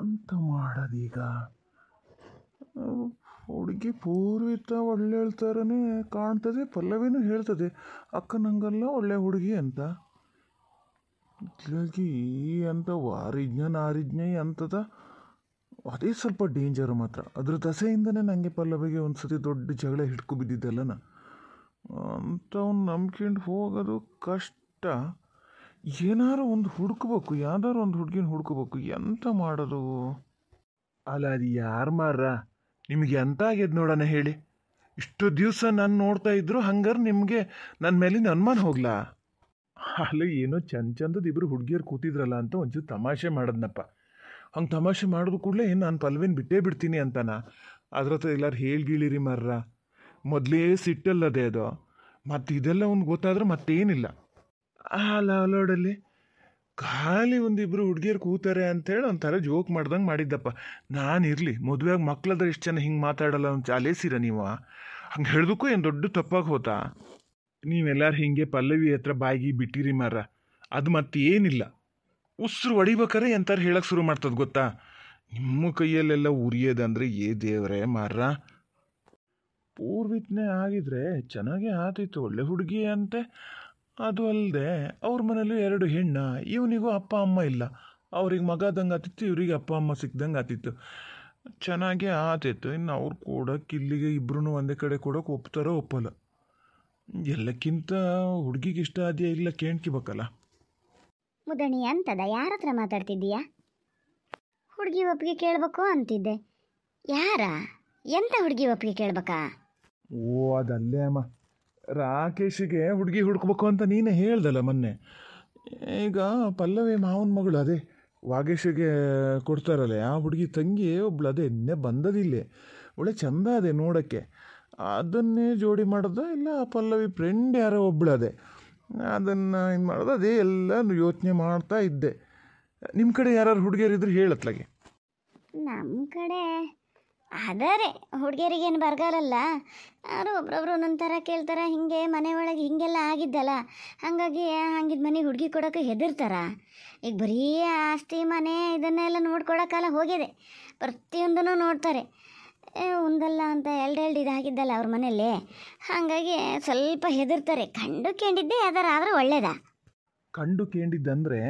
ಎಂತ ಮಾಡೋದೀಗ ಹುಡುಗಿ ಪೂರ್ವಿತ ಒಳ್ಳೆಯ ಥರನೇ ಕಾಣ್ತದೆ ಪಲ್ಲವಿನೂ ಹೇಳ್ತದೆ ಅಕ್ಕನಂಗಲ್ಲ ಒಳ್ಳೆ ಹುಡುಗಿ ಅಂತ ಹೀಗಾಗಿ ಅಂತ ವಾರಿಜ್ಞ ನಾರಿಜ್ಞ ಅಂತದ ಅದೇ ಸ್ವಲ್ಪ ಡೇಂಜರು ಮಾತ್ರ ಅದ್ರ ದಸೆಯಿಂದನೇ ನನಗೆ ಪಲ್ಲವಿಗೆ ಒಂದು ಸತಿ ದೊಡ್ಡ ಜಗಳ ಹಿಡ್ಕೊಬಿದ್ದಿದ್ದೆಲ್ಲ ನಾನು ಅಂಥವ್ನು ನಂಬ್ಕೊಂಡು ಹೋಗೋದು ಕಷ್ಟ ಏನಾರು ಒಂದು ಹುಡ್ಕೋಬೇಕು ಯಾವ್ದಾರು ಒಂದು ಹುಡುಗಿನ ಹುಡ್ಕೋಬೇಕು ಎಂತ ಮಾಡೋದು ಅಲ್ಲ ಅದು ಯಾರು ಮಾರ ನಿಮಗೆ ಎಂತ ಆಗ್ಯದ ನೋಡೋಣ ಹೇಳಿ ಇಷ್ಟು ದಿವಸ ನಾನು ನೋಡ್ತಾ ಇದ್ರು ಹಂಗಾರೆ ನಿಮಗೆ ನನ್ನ ಮೇಲಿನ ಅನುಮಾನ ಹೋಗ್ಲಾ ಅಲ್ಲ ಏನೋ ಚಂದ ಚಂದದ ಇಬ್ಬರು ಹುಡುಗಿಯರು ಕೂತಿದ್ರಲ್ಲ ಅಂತ ಒಂಚೂರು ತಮಾಷೆ ಮಾಡದ್ನಪ್ಪ ಹಂಗೆ ತಮಾಷೆ ಮಾಡಿದ ಕೂಡಲೇ ನಾನು ಪಲ್ವೇನು ಬಿಟ್ಟೇ ಬಿಡ್ತೀನಿ ಅಂತಾನ ಅದ್ರ ಹತ್ರ ಎಲ್ಲಾರು ಗೀಳಿರಿ ಮಾರ್ರ ಮೊದಲೇ ಸಿಟ್ಟಲ್ಲದೆ ಅದು ಮತ್ತು ಇದೆಲ್ಲ ಒಂದು ಗೊತ್ತಾದ್ರೆ ಮತ್ತೇನಿಲ್ಲ ಆ ಲಾಲೋಡಲ್ಲಿ ಖಾಲಿ ಒಂದಿಬ್ಬರು ಹುಡುಗಿಯರು ಕೂತಾರೆ ಅಂತೇಳಿ ಒಂಥರ ಜೋಕ್ ಮಾಡ್ದಂಗೆ ಮಾಡಿದ್ದಪ್ಪ ನಾನು ಇರಲಿ ಮದುವೆಯಾಗಿ ಮಕ್ಳದ್ರ ಇಷ್ಟು ಜನ ಹಿಂಗೆ ಮಾತಾಡಲ್ಲ ಅಂತ ಅಲೇಸಿರ ನೀವು ಹಂಗೆ ಹೇಳ್ದಕ್ಕೂ ಏನು ದೊಡ್ಡ ತಪ್ಪಾಗಿ ಹೋತಾ ನೀವೆಲ್ಲರೂ ಹಿಂಗೆ ಪಲ್ಲವಿ ಹತ್ರ ಬಾಯಿಗೆ ಬಿಟ್ಟಿರಿ ಮಾರ ಅದು ಮತ್ತೆ ಏನಿಲ್ಲ ಉಸಿರು ಒಡಿಬೇಕಾರೆ ಎಂತಾರೆ ಹೇಳಕ್ಕೆ ಶುರು ಮಾಡ್ತದೆ ಗೊತ್ತಾ ನಿಮ್ಮ ಕೈಯಲ್ಲೆಲ್ಲ ಉರಿಯೋದಂದ್ರೆ ಏ ದೇವ್ರೆ ಮಾರ ಪೂರ್ವಿತ್ನೆ ಆಗಿದ್ರೆ ಚೆನ್ನಾಗೇ ಆತಿತ್ತು ಒಳ್ಳೆ ಹುಡುಗಿ ಅಂತೆ ಅದು ಅಲ್ಲದೆ ಅವ್ರ ಮನೇಲಿ ಎರಡು ಹೆಣ್ಣ ಇವನಿಗೂ ಅಪ್ಪ ಅಮ್ಮ ಇಲ್ಲ ಅವ್ರಿಗೆ ಮಗದಂಗೆ ಆತಿತ್ತು ಇವರಿಗೆ ಅಪ್ಪ ಅಮ್ಮ ಸಿಕ್ದಂಗೆ ಆತಿತ್ತು ಚೆನ್ನಾಗೇ ಆತಿತ್ತು ಇನ್ನು ಅವ್ರು ಕೊಡೋಕೆ ಇಲ್ಲಿಗೆ ಇಬ್ಬರೂ ಒಂದೇ ಕಡೆ ಕೊಡೋಕೆ ಒಪ್ತಾರೋ ಒಪ್ಪಲ್ಲ ಎಲ್ಲಕ್ಕಿಂತ ಹುಡುಗಿಗೆ ಇಷ್ಟ ಆದ್ಯಾ ಇಲ್ಲ ಕೇಳ್ಕಿಬೇಕಲ್ಲ ಮುದಣಿ ಅಂತದ ಯಾರ ಹತ್ರ ಮಾತಾಡ್ತಿದ್ದೀಯಾ ಹುಡುಗಿ ಒಪ್ಪಿಗೆ ಕೇಳಬೇಕು ಅಂತಿದ್ದೆ ಯಾರ ಎಂತ ಹುಡುಗಿ ಒಪ್ಪಿಗೆ ಕೇಳ್ಬೇಕಾ ಓ ಅದಲ್ಲೇ ಅಮ್ಮ ರಾಕೇಶಿಗೆ ಹುಡುಗಿ ಹುಡುಕ್ಬೇಕು ಅಂತ ನೀನೇ ಹೇಳ್ದಲ್ಲ ಮೊನ್ನೆ ಈಗ ಪಲ್ಲವಿ ಮಾವನ ಮಗಳು ಅದೇ ವಾಗೇಶಿಗೆ ಕೊಡ್ತಾರಲ್ಲ ಆ ಹುಡುಗಿ ತಂಗಿ ಒಬ್ಳು ಅದೇ ಇನ್ನೇ ಬಂದದಿಲ್ಲೇ ಒಳ್ಳೆ ಚಂದ ಅದೇ ನೋಡೋಕ್ಕೆ ಅದನ್ನೇ ಜೋಡಿ ಮಾಡೋದು ಇಲ್ಲ ಪಲ್ಲವಿ ಫ್ರೆಂಡ್ ಯಾರೋ ಒಬ್ಳು ಅದೇ ಅದನ್ನು ಇದು ಮಾಡೋದು ಅದೇ ಎಲ್ಲ ಯೋಚನೆ ಮಾಡ್ತಾ ಇದ್ದೆ ನಿಮ್ಮ ಕಡೆ ಯಾರು ಹುಡುಗಿಯರಿದ್ರೆ ಹೇಳತ್ಲಾಗೆ ನಮ್ಮ ಕಡೆ ಆದರೆ ಹುಡುಗಿಯರಿಗೇನು ಬರಗಾಲಲ್ಲ ಅವರು ಒಬ್ರೊಬ್ರು ಒಂದೊಂಥರ ಕೇಳ್ತಾರೆ ಹೀಗೆ ಮನೆ ಒಳಗೆ ಹೀಗೆಲ್ಲ ಆಗಿದ್ದಲ್ಲ ಹಾಗಾಗಿ ಹಂಗಿದ್ದ ಮನೆಗೆ ಹುಡುಗಿ ಕೊಡೋಕೆ ಹೆದರ್ತಾರ ಈಗ ಬರೀ ಆಸ್ತಿ ಮನೆ ಇದನ್ನೆಲ್ಲ ನೋಡ್ಕೊಳಕ್ಕೆಲ್ಲ ಹೋಗಿದೆ ಪ್ರತಿಯೊಂದನ್ನು ನೋಡ್ತಾರೆ ಒಂದಲ್ಲ ಅಂತ ಎರಡು ಎರಡು ಇದಾಗಿದ್ದಲ್ಲ ಅವ್ರ ಮನೆಯಲ್ಲೇ ಹಾಗಾಗಿ ಸ್ವಲ್ಪ ಹೆದರ್ತಾರೆ ಕಂಡು ಕೇಂಡಿದ್ದೆ ಅದರ ಆದರೂ ಕಂಡು ಕೇಂಡಿದ್ದಂದರೆ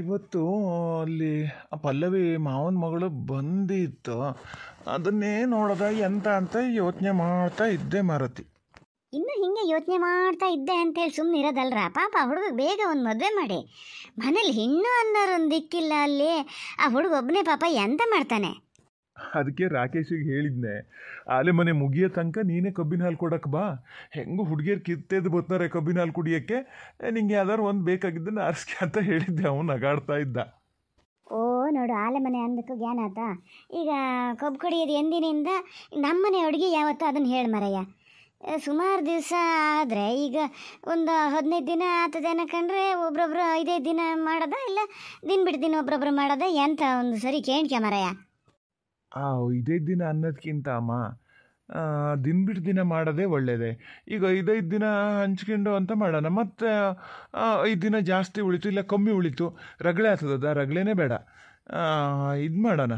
ಇವತ್ತು ಅಲ್ಲಿ ಆ ಪಲ್ಲವಿ ಮಾವನ ಮಗಳು ಬಂದಿತ್ತು ಅದನ್ನೇ ನೋಡಿದ ಎಂತ ಅಂತ ಯೋಚನೆ ಮಾಡ್ತಾ ಇದ್ದೆ ಮಾರತಿ ಇನ್ನು ಹಿಂಗೆ ಯೋಚನೆ ಮಾಡ್ತಾ ಇದ್ದೆ ಅಂತ ಹೇಳಿ ಸುಮ್ಮನೆ ಇರೋದಲ್ರ ಪಾಪ ಹುಡುಗ ಬೇಗ ಒಂದು ಮದುವೆ ಮಾಡಿ ಮನೇಲಿ ಹೆಣ್ಣು ಅನ್ನೋರೊಂದು ದಿಕ್ಕಿಲ್ಲ ಅಲ್ಲಿ ಆ ಹುಡುಗ ಒಬ್ಬನೇ ಪಾಪ ಎಂತ ಮಾಡ್ತಾನೆ ಅದಕ್ಕೆ ರಾಕೇಶಿಗೆ ಹೇಳಿದ್ನೆ ಆಲೆ ಮನೆ ಮುಗಿಯೋ ತನಕ ನೀನೇ ಕಬ್ಬಿನ ಹಾಲು ಕೊಡಕ್ಕೆ ಬಾ ಹೆಂಗು ಹುಡುಗಿಯರು ಕಿತ್ತೆದ್ದು ಬರ್ತಾರೆ ಕಬ್ಬಿನ ಹಾಲು ಕುಡಿಯೋಕ್ಕೆ ನಿಂಗೆ ಯಾವ್ದಾದ್ರು ಒಂದು ಬೇಕಾಗಿದ್ದನ್ನು ಅರ್ಸ್ಕೆ ಅಂತ ಹೇಳಿದ್ದೆ ಅವನು ನಗಾಡ್ತಾ ಇದ್ದ ಓ ನೋಡು ಆಲೆ ಮನೆ ಅಂದಕ್ಕೂ ಜ್ಞಾನ ಆತ ಈಗ ಕಬ್ಬು ಕಡಿಯೋದು ಎಂದಿನಿಂದ ನಮ್ಮನೆ ಹುಡುಗಿ ಯಾವತ್ತೂ ಅದನ್ನು ಹೇಳಿ ಮರಯ್ಯ ಸುಮಾರು ದಿವಸ ಆದರೆ ಈಗ ಒಂದು ಹದಿನೈದು ದಿನ ಆತ ಜನ ಕಂಡ್ರೆ ಒಬ್ಬೊಬ್ರು ಐದೈದು ದಿನ ಮಾಡೋದಾ ಇಲ್ಲ ದಿನ ಬಿಟ್ಟು ದಿನ ಒಬ್ಬೊಬ್ರು ಮಾಡೋದಾ ಎಂಥ ಒಂದು ಸರಿ ಕೇಳ್ಕೆ ಮರಯ್ಯ ಇದೈದು ದಿನ ಅನ್ನೋದಕ್ಕಿಂತ ಅಮ್ಮ ದಿನ ಬಿಟ್ಟು ದಿನ ಮಾಡೋದೇ ಒಳ್ಳೆಯದೇ ಈಗ ಐದೈದು ದಿನ ಹಂಚ್ಕೊಂಡು ಅಂತ ಮಾಡೋಣ ಮತ್ತು ಐದು ದಿನ ಜಾಸ್ತಿ ಉಳಿತು ಇಲ್ಲ ಕಮ್ಮಿ ಉಳಿತು ರಗಳೆ ಆಗ್ತದ ರಗಳೇನೇ ಬೇಡ ಇದು ಮಾಡೋಣ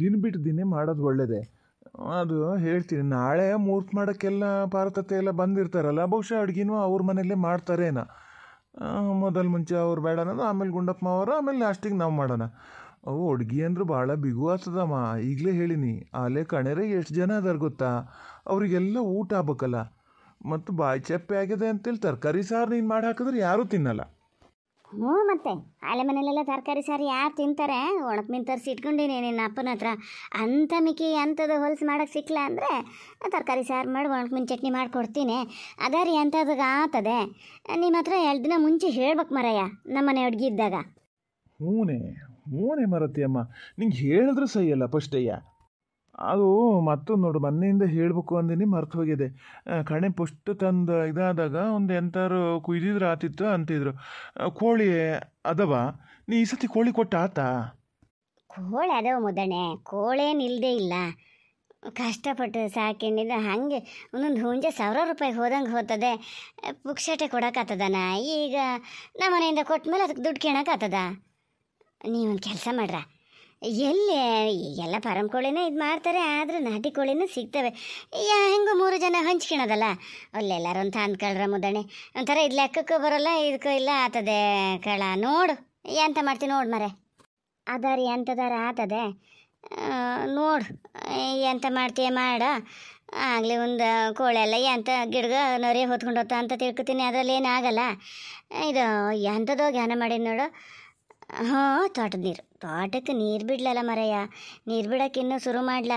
ದಿನ ಬಿಟ್ಟು ದಿನೇ ಮಾಡೋದು ಒಳ್ಳೆಯದೇ ಅದು ಹೇಳ್ತೀನಿ ನಾಳೆ ಮೂರ್ತಿ ಮಾಡೋಕ್ಕೆಲ್ಲ ಪಾರತತೆ ಎಲ್ಲ ಬಂದಿರ್ತಾರಲ್ಲ ಬಹುಶಃ ಅಡುಗೆನೂ ಅವ್ರ ಮನೆಯಲ್ಲೇ ಮಾಡ್ತಾರೇನ ಮೊದಲು ಮುಂಚೆ ಅವ್ರು ಬೇಡ ಅನ್ನೋದು ಆಮೇಲೆ ಗುಂಡಪ್ಪ ಅವರು ಆಮೇಲೆ ಲಾಸ್ಟಿಗೆ ನಾವು ಮಾಡೋಣ ಅವು ಅಡ್ಗಿ ಅಂದ್ರೆ ಭಾಳ ಬಿಗು ಆಗ್ತದಮ್ಮ ಈಗಲೇ ಹೇಳಿನಿ ಆಲೆ ಕಣೆರೆ ಎಷ್ಟು ಜನ ಅದಾರ ಗೊತ್ತಾ ಅವರಿಗೆಲ್ಲ ಊಟ ಆಗ್ಬೇಕಲ್ಲ ಮತ್ತು ಬಾಯಿ ಚಪ್ಪೆ ಆಗಿದೆ ಅಂತೇಳಿ ತರಕಾರಿ ಸಾರು ನೀನು ಮಾಡಿ ಹಾಕಿದ್ರೆ ಯಾರೂ ತಿನ್ನಲ್ಲ ಹ್ಞೂ ಮತ್ತೆ ಆಲೆ ಮನೆಯಲ್ಲೆಲ್ಲ ತರಕಾರಿ ಸಾರು ಯಾರು ತಿಂತಾರೆ ಒಣಕ್ ಮೀನು ತರಿಸಿ ಇಟ್ಕೊಂಡಿನಿ ನಿನ್ನ ಅಪ್ಪನ ಹತ್ರ ಅಂಥ ಮಿಕ್ಕಿ ಅಂಥದ್ದು ಹೊಲ್ಸು ಮಾಡಕ್ಕೆ ಸಿಕ್ಕಲ್ಲ ಅಂದರೆ ತರಕಾರಿ ಸಾರು ಮಾಡಿ ಒಣಕ್ ಮೀನು ಚಟ್ನಿ ಮಾಡಿಕೊಡ್ತೀನಿ ಅದೇ ರೀ ಅಂಥದ್ದು ಆತದೆ ನಿಮ್ಮ ಹತ್ರ ಎರಡು ದಿನ ಮುಂಚೆ ಹೇಳ್ಬೇಕು ಮರಯ್ಯ ನಮ್ಮ ಮನೆ ಹುಡುಗಿ ಇದ್ದಾಗ ಹ್ಞೂ ಮೋನೆ ಮರತಿ ಅಮ್ಮ ನಿಂಗೆ ಹೇಳಿದ್ರು ಫಸ್ಟ್ ಅಯ್ಯ ಅದು ಮತ್ತೊಂದು ನೋಡು ಮೊನ್ನೆಯಿಂದ ಹೇಳಬೇಕು ಅಂದಿನಿ ಮರ್ತು ಹೋಗಿದೆ ಕಣೆ ಪುಷ್ಟ ತಂದು ಇದಾದಾಗ ಒಂದು ಎಂತಾರು ಕುಯ್ದಿದ್ರೆ ಆತಿತ್ತು ಅಂತಿದ್ರು ಕೋಳಿ ಅದವ ನೀ ಈ ಸತಿ ಕೋಳಿ ಕೊಟ್ಟ ಆತಾ ಕೋಳಿ ಅದವ ಮುದಣೆ ಕೋಳೇನಿಲ್ಲದೆ ಇಲ್ಲ ಕಷ್ಟಪಟ್ಟು ಸಾಕೊಂಡಿದ್ದು ಹಾಗೆ ಒಂದೊಂದು ಹುಂಜೆ ಸಾವಿರ ರೂಪಾಯಿ ಹೋದಂಗೆ ಹೋಗ್ತದೆ ಪುಕ್ಷಟೆ ಕೊಡೋಕ್ಕಾಗ್ತದನ ಈಗ ನಮ್ಮನೆಯಿಂದ ಕೊಟ್ಟ ಮೇಲೆ ಅದಕ್ಕೆ ದುಡ್ಡು ಕೇಳೋಕ್ಕಾಗ್ತದ ನೀವೊಂದು ಕೆಲಸ ಮಾಡ್ರಾ ಎಲ್ಲಿ ಎಲ್ಲ ಫಾರಂ ಕೋಳಿನೇ ಇದು ಮಾಡ್ತಾರೆ ಆದರೆ ನಾಟಿ ಕೋಳಿನೂ ಸಿಗ್ತವೆ ಯಾ ಹೆಂಗೋ ಮೂರು ಜನ ಹಂಚ್ಕೊಳೋದಲ್ಲ ಅಲ್ಲೆಲ್ಲರೂ ಅಂತ ಅಂದ್ಕೊಳ್ರ ಮುದಣೆ ಒಂಥರ ಇದು ಲೆಕ್ಕಕ್ಕೂ ಬರೋಲ್ಲ ಇದಕ್ಕೂ ಇಲ್ಲ ಆತದೆ ಕಳ ನೋಡು ಎಂತ ಮಾಡ್ತೀನಿ ನೋಡು ಮರೆ ಅದಾರಿ ಎಂಥದಾರ ಆತದೆ ನೋಡು ಎಂತ ಮಾಡ್ತೀಯ ಮಾಡ ಆಗಲಿ ಒಂದು ಕೋಳಿ ಎಲ್ಲ ಎಂಥ ಗಿಡಗ ನೊರೆ ಹೊತ್ಕೊಂಡು ಹೋತ ಅಂತ ತಿಳ್ಕೊತೀನಿ ಅದರಲ್ಲಿ ಏನಾಗಲ್ಲ ಇದು ಎಂಥದೋ ಧ್ಯಾನ ಮಾಡಿ ನೋಡು ಹಾಂ ತೋಟದ ನೀರು ತೋಟಕ್ಕೆ ನೀರು ಬಿಡ್ಲಲ್ಲ ಮರಯ್ಯ ನೀರು ಬಿಡೋಕೆ ಇನ್ನೂ ಶುರು ಮಾಡ್ಲ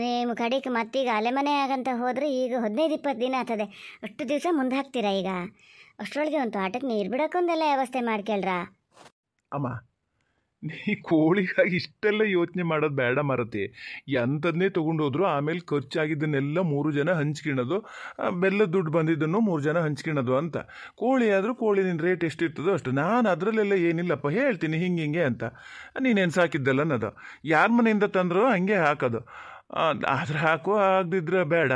ನಿಮ್ಮ ಕಡೆಗೆ ಮತ್ತೀಗ ಅಲೆ ಮನೆ ಆಗಂತ ಹೋದರೆ ಈಗ ಹದಿನೈದು ಇಪ್ಪತ್ತು ದಿನ ಆಗ್ತದೆ ಅಷ್ಟು ದಿವಸ ಮುಂದೆ ಹಾಕ್ತೀರಾ ಈಗ ಅಷ್ಟರೊಳಗೆ ಒಂದು ತೋಟಕ್ಕೆ ನೀರು ಬಿಡೋಕ್ಕೊಂದೆಲ್ಲ ವ್ಯವಸ್ಥೆ ಮಾಡ್ಕೊಳ್ರಾ ಅಮ್ಮ ನೀ ಕೋಳಿಗಾಗಿ ಇಷ್ಟೆಲ್ಲ ಯೋಚನೆ ಮಾಡೋದು ಬೇಡ ಮರತಿ ಎಂಥದ್ದನ್ನೇ ತೊಗೊಂಡೋದ್ರು ಆಮೇಲೆ ಖರ್ಚಾಗಿದ್ದನ್ನೆಲ್ಲ ಮೂರು ಜನ ಹಂಚ್ಕಿಣೋದು ಬೆಲ್ಲ ದುಡ್ಡು ಬಂದಿದ್ದನ್ನು ಮೂರು ಜನ ಹಂಚ್ಕಿಣೋದು ಅಂತ ಕೋಳಿ ಆದರೂ ಕೋಳಿ ನಿನ್ನ ರೇಟ್ ಎಷ್ಟಿರ್ತದೋ ಅಷ್ಟು ನಾನು ಅದರಲ್ಲೆಲ್ಲ ಏನಿಲ್ಲಪ್ಪ ಹೇಳ್ತೀನಿ ಹಿಂಗೆ ಹಿಂಗೆ ಅಂತ ನೀನೇನು ಸಾಕಿದ್ದಲ್ಲ ಅನ್ನೋದು ಯಾರ ಮನೆಯಿಂದ ತಂದರೂ ಹಂಗೆ ಹಾಕೋದು ಆದ್ರೆ ಹಾಕೋ ಆಗದಿದ್ರೆ ಬೇಡ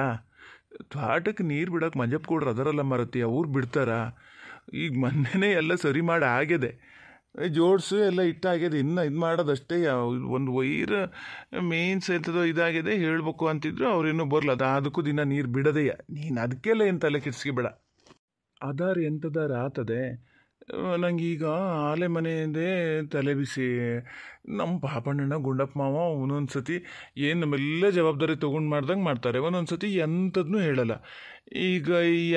ತ್ವಾಟಕ್ಕೆ ನೀರು ಬಿಡೋಕೆ ಮಂಜಪ್ಪ ಕೊಡ್ರಿ ಅದರಲ್ಲ ಮರತಿ ಅವ್ರು ಬಿಡ್ತಾರ ಈಗ ಮೊನ್ನೆನೇ ಎಲ್ಲ ಸರಿ ಮಾಡಿ ಆಗಿದೆ ಜೋಡಿಸು ಎಲ್ಲ ಇಟ್ಟಾಗಿದೆ ಇನ್ನು ಇದು ಮಾಡೋದಷ್ಟೇ ಒಂದು ವೈರ್ ಮೇನ್ ಸೇತದೋ ಇದಾಗಿದೆ ಹೇಳಬೇಕು ಅಂತಿದ್ರು ಇನ್ನೂ ಬರಲ್ಲ ಅದು ಅದಕ್ಕೂ ದಿನ ನೀರು ಬಿಡದೆಯ ನೀನು ಅದಕ್ಕೆಲ್ಲ ಏನು ತಲೆ ಕೆಡಿಸ್ಕೊಬೇಡ ಅದಾರು ಎಂಥದಾರು ಆತದೆ ನನಗೀಗ ಆಲೆ ಮನೆಯಿಂದೇ ತಲೆ ಬಿಸಿ ನಮ್ಮ ಪಾಪಣ್ಣನ ಗುಂಡಪ್ಪ ಮಾವ ಒಂದೊಂದು ಸತಿ ಏನು ನಮ್ಮೆಲ್ಲ ಜವಾಬ್ದಾರಿ ತೊಗೊಂಡು ಮಾಡ್ದಂಗೆ ಮಾಡ್ತಾರೆ ಒಂದೊಂದು ಸತಿ ಎಂಥದ್ನೂ ಹೇಳಲ್ಲ ಈಗ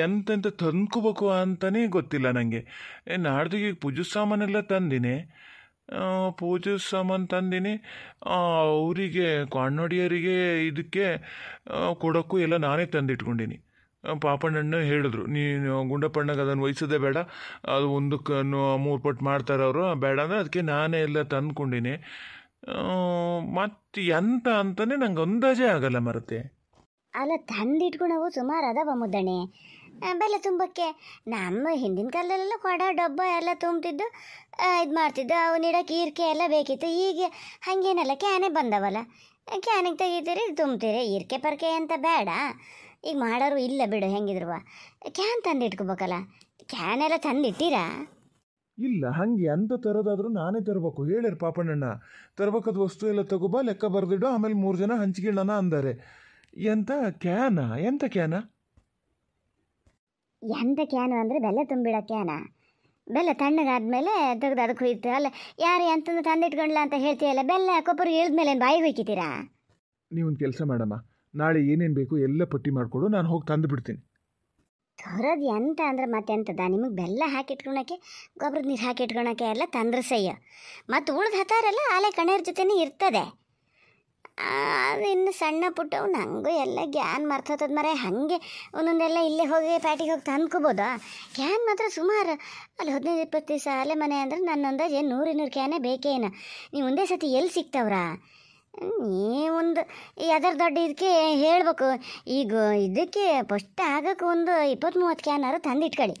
ಎಂತೆಂತ ತಂದ್ಕೋಬೇಕು ಅಂತಲೇ ಗೊತ್ತಿಲ್ಲ ನನಗೆ ನಾಡ್ದು ಈಗ ಪೂಜೆ ಸಾಮಾನೆಲ್ಲ ತಂದಿನಿ ಪೂಜೆ ಸಾಮಾನು ತಂದಿನಿ ಅವರಿಗೆ ಕಾಣ್ಣೊಡಿಯರಿಗೆ ಇದಕ್ಕೆ ಕೊಡೋಕ್ಕೂ ಎಲ್ಲ ನಾನೇ ತಂದಿಟ್ಕೊಂಡಿನಿ ಪಾಪಣ್ಣಣ್ಣ ಹೇಳಿದ್ರು ನೀನು ಗುಂಡಪ್ಪಣ್ಣಗೆ ಅದನ್ನು ವಹಿಸೋದೇ ಬೇಡ ಅದು ಒಂದಕ್ಕನ್ನು ಮೂರು ಪಟ್ಟು ಮಾಡ್ತಾರೆ ಅವರು ಬೇಡ ಅಂದರೆ ಅದಕ್ಕೆ ನಾನೇ ಎಲ್ಲ ತಂದ್ಕೊಂಡಿನಿ ಮತ್ತೆ ಎಂತ ಅಂತಲೇ ನಂಗೆ ಅಂದಾಜೇ ಆಗಲ್ಲ ಮರತೆ ಅಲ್ಲ ತಂದಿಟ್ಕೊಳವು ಸುಮಾರು ಅದಾವ ಮುದ್ದಣೆ ಬೆಲ್ಲ ತುಂಬಕ್ಕೆ ನಮ್ಮ ಹಿಂದಿನ ಕಾಲದಲ್ಲೆಲ್ಲ ಕೊಡ ಡಬ್ಬ ಎಲ್ಲ ತುಂಬ್ತಿದ್ದು ಇದು ಮಾಡ್ತಿದ್ದು ಅವ್ನು ಇಡೋಕೆ ಈರ್ಕೆ ಎಲ್ಲ ಬೇಕಿತ್ತು ಈಗ ಹಾಗೇನಲ್ಲ ಕ್ಯಾನೆ ಬಂದವಲ್ಲ ಕ್ಯಾನಿಗೆ ತೆಗಿತೀರಿ ತುಂಬ್ತೀರಿ ಈರ್ಕೆ ಪರ್ಕೆ ಅಂತ ಬೇಡ ಈಗ ಮಾಡೋರು ಇಲ್ಲ ಬಿಡು ಹೆಂಗಿದ್ರುವ ಕ್ಯಾನ್ ತಂದು ಇಟ್ಕೋಬೇಕಲ್ಲ ಕ್ಯಾನ್ ಎಲ್ಲ ತಂದು ಇಟ್ಟಿರಾ ಇಲ್ಲ ಹಂಗೆ ಅಂತ ತರೋದಾದ್ರೂ ನಾನೇ ತರಬೇಕು ಹೇಳಿರ್ ಪಾಪಣ್ಣಣ್ಣ ತರಬೇಕಾದ ವಸ್ತು ಎಲ್ಲ ತಗೋಬಾ ಲೆಕ್ಕ ಬರೆದಿಡು ಆಮೇಲೆ ಮೂರು ಜನ ಹಂಚಿಕೊಳ್ಳೋಣ ಅಂದರೆ ಎಂತ ಕ್ಯಾನ ಎಂತ ಕ್ಯಾನ ಎಂತ ಕ್ಯಾನ್ ಅಂದರೆ ಬೆಲ್ಲ ತುಂಬಿಡೋ ಕ್ಯಾನ ಬೆಲ್ಲ ತಣ್ಣಗಾದ್ಮೇಲೆ ತೆಗೆದು ಅದಕ್ಕೆ ಹೋಯ್ತು ಅಲ್ಲ ಯಾರು ಎಂತಂದು ತಂದಿಟ್ಕೊಂಡ್ಲ ಅಂತ ಹೇಳ್ತೀಯಲ್ಲ ಬೆಲ್ಲ ಕೊಬ್ಬರು ಹೇಳಿದ್ಮೇಲೆ ಏನು ಬಾಯಿಗೆ ಹೋಯ್ಕಿದ್ದೀರಾ ನೀವೊಂದು ಕೆಲಸ ಮಾಡಮ್ಮ ನಾಳೆ ಏನೇನು ಬೇಕು ಎಲ್ಲ ಪಟ್ಟಿ ಮಾಡಿಕೊಡು ನಾನು ಹೋಗಿ ತಂದು ಬಿಡ್ತೀನಿ ತರೋದು ಎಂತ ಅಂದ್ರೆ ಮತ್ತೆ ನಿಮಗೆ ಬೆಲ್ಲ ಹಾಕಿಟ್ಕೊಳಕ್ಕೆ ಗೊಬ್ಬರದ ನೀರು ಹಾಕಿ ಎಲ್ಲ ತಂದ್ರೆ ತಂದ್ರಸಯ್ಯ ಮತ್ತು ಉಳ್ದು ಹತ್ತಾರೆಲ್ಲ ಆಲೆ ಕಣೇರ ಜೊತೆನೇ ಇರ್ತದೆ ಅದು ಇನ್ನು ಸಣ್ಣ ಪುಟ್ಟವು ನನಗೂ ಎಲ್ಲ ಗ್ಯಾನ್ ಮರ್ತದ ಮರೆ ಹಾಗೆ ಒಂದೊಂದೆಲ್ಲ ಇಲ್ಲೇ ಹೋಗಿ ಪ್ಯಾಟಿಗೆ ಹೋಗಿ ತಂದ್ಕೋಬೋದಾ ಕ್ಯಾನ್ ಮಾತ್ರ ಸುಮಾರು ಅಲ್ಲಿ ಹದಿನೈದು ಇಪ್ಪತ್ತು ದಿವಸ ಅಲೆ ಮನೆ ಅಂದ್ರೆ ನನ್ನ ಅಂದಾಜು ಏನು ನೂರು ಇನ್ನೂರು ಕ್ಯಾನೇ ಬೇಕೇನು ನೀವು ಒಂದೇ ಸತಿ ಎಲ್ಲಿ ಸಿಗ್ತಾವ್ರಾ ನೀ ಒಂದು ಅದರ ದೊಡ್ಡ ಇದಕ್ಕೆ ಹೇಳ್ಬೇಕು ಈಗ ಇದಕ್ಕೆ ಫಸ್ಟ್ ಆಗಕ್ಕೆ ಒಂದು ಇಪ್ಪತ್ತು ಮೂವತ್ತು ಕ್ಯಾನಾರು ತಂದಿಟ್ಕೊಳ್ಳಿ